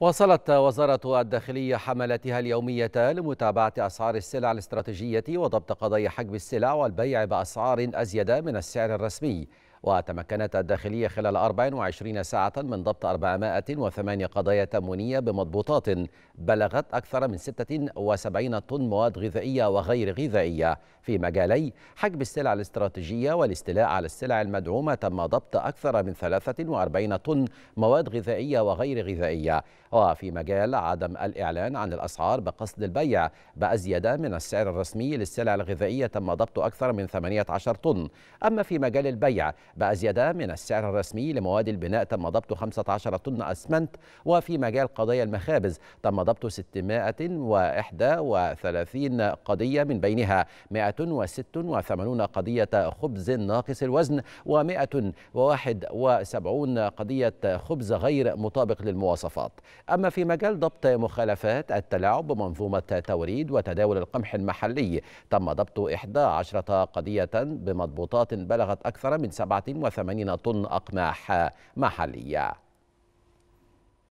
واصلت وزارة الداخلية حملتها اليومية لمتابعة أسعار السلع الاستراتيجية وضبط قضايا حجب السلع والبيع بأسعار أزيد من السعر الرسمي وتمكنت الداخلية خلال 24 ساعة من ضبط 408 قضايا تموينية بمضبوطات بلغت أكثر من 76 طن مواد غذائية وغير غذائية في مجالي حجب السلع الاستراتيجية والاستيلاء على السلع المدعومة تم ضبط أكثر من 43 طن مواد غذائية وغير غذائية وفي مجال عدم الإعلان عن الأسعار بقصد البيع بأزيد من السعر الرسمي للسلع الغذائية تم ضبط أكثر من 18 طن أما في مجال البيع زيادة من السعر الرسمي لمواد البناء تم ضبط 15 طن أسمنت وفي مجال قضايا المخابز تم ضبط 631 قضية من بينها 186 قضية خبز ناقص الوزن و171 قضية خبز غير مطابق للمواصفات أما في مجال ضبط مخالفات التلاعب بمنظومة توريد وتداول القمح المحلي تم ضبط 11 قضية بمضبوطات بلغت أكثر من 7 وثمانين طن أقماح محلية